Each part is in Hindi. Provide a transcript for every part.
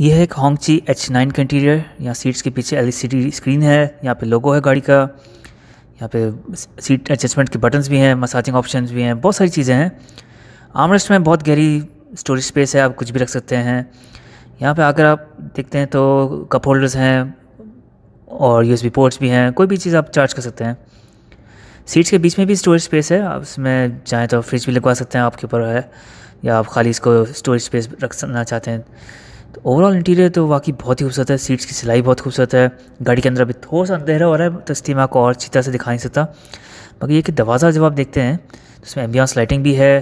यह एक होंगची एच नाइन का इंटीरियर यहाँ सीट्स के पीछे एल स्क्रीन e है यहाँ पे लोगो है गाड़ी का यहाँ पे सीट एडजस्टमेंट के बटन्स भी हैं मसाजिंग ऑप्शन भी हैं बहुत सारी चीज़ें हैं आमरेस्ट में बहुत गहरी स्टोरेज स्पेस है आप कुछ भी रख सकते हैं यहाँ पे अगर आप देखते हैं तो कप होल्डर्स हैं और यू पोर्ट्स भी हैं कोई भी चीज़ आप चार्ज कर सकते हैं सीट्स के बीच में भी स्टोरेज स्पेस है आप इसमें चाहें तो फ्रिज भी लगवा सकते हैं आपके ऊपर है या आप खाली इसको स्टोरेज स्पेस रखना चाहते हैं तो ओवरऑल इंटीरियर तो वाकई बहुत ही खूबसूरत है सीट्स की सिलाई बहुत खूबसूरत है गाड़ी के अंदर अभी थोड़ा सा अंधेरा हो रहा है तो इसलिए मैं आपको और अच्छी तरह से दिखा नहीं सकता बाकी ये कि दरवाज़ा जब आप देखते हैं तो इसमें एम्बियांस लाइटिंग भी है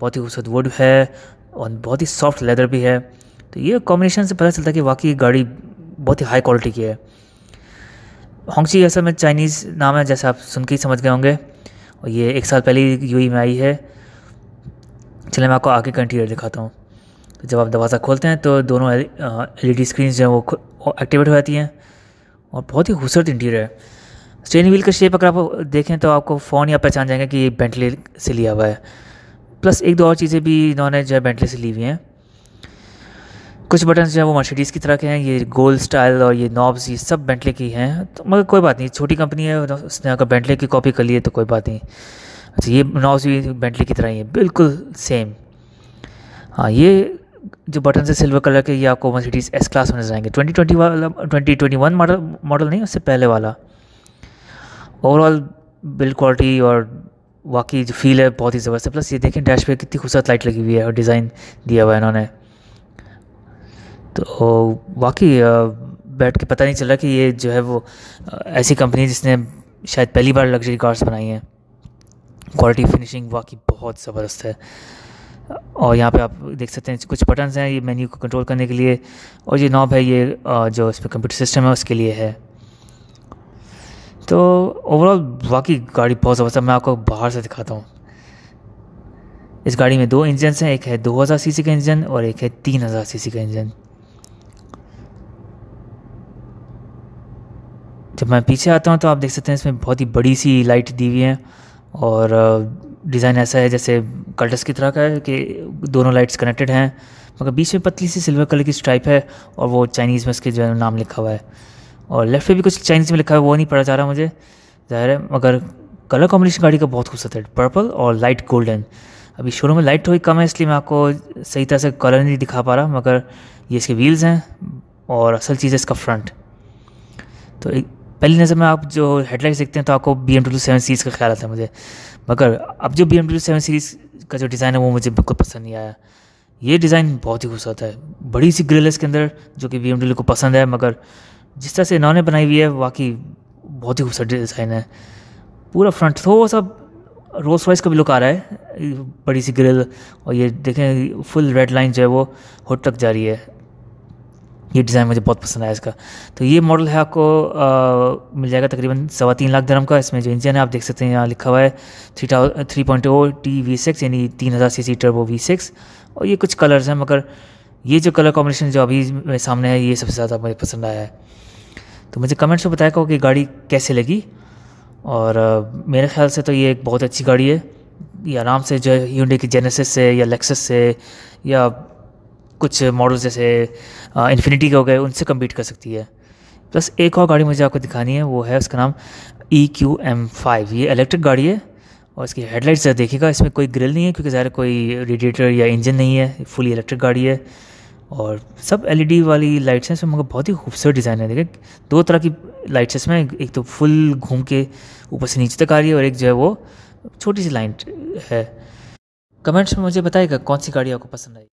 बहुत ही खूबसूरत वुड है और बहुत ही सॉफ्ट लेदर भी है तो ये कॉम्बिनेशन से पता चलता है कि वाकई गाड़ी बहुत ही हाई क्वालिटी की है होंगची ऐसा में चाइनीज़ नाम है जैसे आप सुन के ही समझ गए होंगे और ये एक साल पहले यू में आई है चलिए मैं आपको आगे का इंटीरियर दिखाता हूँ तो जब आप दरवाज़ा खोलते हैं तो दोनों एल ई स्क्रीन जो है वो एक्टिवेट हो जाती हैं और बहुत ही खूबसूरत इंटीरियर है स्टेन व्हील का शेप अगर आप देखें तो आपको फ़ोन या पहचान जाएंगे कि ये बेंटले से लिया हुआ है प्लस एक दो और चीज़ें भी इन्होंने जो है बेंटले से ली हुई हैं कुछ बटन जो है वो मर्सिडीज़ की तरह के हैं ये गोल्ड स्टाइल और ये नॉब्स ये सब बेंटले की हैं तो मगर कोई बात नहीं छोटी कंपनी है तो उसने अगर बेंटले की कॉपी कर ली है तो कोई बात नहीं अच्छा ये नॉब्स भी बेंटले की तरह ही है बिल्कुल सेम हाँ ये जो बटन से सिल्वर कलर के ये आपको मर्सिडीज़ एस क्लास में नजर आएंगे ट्वेंटी ट्वेंटी वाला twenty twenty one model model नहीं उससे पहले वाला ओवरऑल बिल्ड क्वालिटी और वाकई जो फील है बहुत ही ज़बरदस्त है प्लस ये देखें डैश पे कितनी खूबसूरत लाइट लगी हुई है और डिज़ाइन दिया हुआ है इन्होंने तो वाकई बैठ के पता नहीं चल रहा कि ये जो है वो ऐसी कंपनी जिसने शायद पहली बार लग्जरी कार्स बनाई हैं क्वालिटी फिनिशिंग वाकई बहुत ज़बरदस्त है और यहाँ पे आप देख सकते हैं कुछ बटन्स हैं ये मेन्यू को कंट्रोल करने के लिए और ये नॉब है ये जो इस पर कंप्यूटर सिस्टम है उसके लिए है तो ओवरऑल बाकी गाड़ी बहुत ज़बरदस्त मैं आपको बाहर से दिखाता हूँ इस गाड़ी में दो इंजन हैं एक है 2000 सीसी का इंजन और एक है 3000 सीसी का इंजन जब मैं पीछे आता हूँ तो आप देख सकते हैं इसमें बहुत ही बड़ी सी लाइट दी हुई है और डिज़ाइन ऐसा है जैसे कल्टस की तरह का है कि दोनों लाइट्स कनेक्टेड हैं मगर बीच में पतली सी सिल्वर कलर की स्ट्राइप है और वो चाइनीज़ में उसके जो है नाम लिखा हुआ है और लेफ्ट पे भी कुछ चाइनीज़ में लिखा है वो नहीं पढ़ा जा रहा मुझे ज़ाहिर है मगर कलर कॉम्बिनेशन गाड़ी का बहुत खूबसूरत है पर्पल और लाइट गोल्डन अभी शोरूम में लाइट थोड़ी कम है इसलिए मैं आपको सही तरह से कलर नहीं दिखा पा रहा मगर ये इसके व्हील्स हैं और असल चीज़ है इसका फ्रंट तो एक पहली नज़र में आप जो हेडलाइट देखते हैं तो आपको B M W seven series का ख्याल आता है मुझे मगर अब जो B M W seven series का जो डिज़ाइन है वो मुझे बिल्कुल पसंद नहीं आया ये डिज़ाइन बहुत ही खूबसूरत है बड़ी सी ग्रिल है इसके अंदर जो कि बी एम डब्ल्यू को पसंद है मगर जिस तरह से इन्होंने बनाई हुई है वाकई बहुत ही खूबसूरत डिज़ाइन है पूरा फ्रंट थोड़ा सा रोज वाइज का भी लुक आ रहा है बड़ी सी ग्रिल और ये देखें फुल रेड लाइन जो है वो हुड तक जा रही है ये डिज़ाइन मुझे बहुत पसंद आया इसका तो ये मॉडल है आपको आ, मिल जाएगा तकरीबन सवा तीन लाख धर्म का इसमें जो इंजन है आप देख सकते हैं यहाँ लिखा हुआ है थ्री टाउ three point o T V six यानी तीन हज़ार C C turbo V six और ये कुछ कलर्स हैं मगर ये जो कलर कॉम्बिनेशन जो अभी मेरे सामने है ये सबसे ज़्यादा मुझे पसंद आया है तो मुझे कमेंट्स में बताया कि गाड़ी कैसे लगी और आ, मेरे ख्याल से तो ये एक बहुत अच्छी गाड़ी है ये आराम से जो है यूंडे की जेनेसिस से या लेक्सस से या कुछ मॉडल्स जैसे इन्फिनिटी के हो गए उनसे कम्पीट कर सकती है प्लस एक और गाड़ी मुझे आपको दिखानी है वो है उसका नाम ई क्यू एम फाइव ये इलेक्ट्रिक गाड़ी है और इसकी हेडलाइट्स जरा देखिएगा इसमें कोई ग्रिल नहीं है क्योंकि ज़्यादा कोई रेडिएटर या इंजन नहीं है फुली इलेक्ट्रिक गाड़ी है और सब एल e वाली लाइट्स हैं इसमें मगर बहुत ही खूबसूरत डिज़ाइन है देखिए दो तरह की लाइट्स इसमें एक तो फुल घूम के ऊपर से नीचे तक आ रही है और एक जो है वो छोटी सी लाइट है कमेंट्स में मुझे बताएगा कौन सी गाड़ी आपको पसंद आई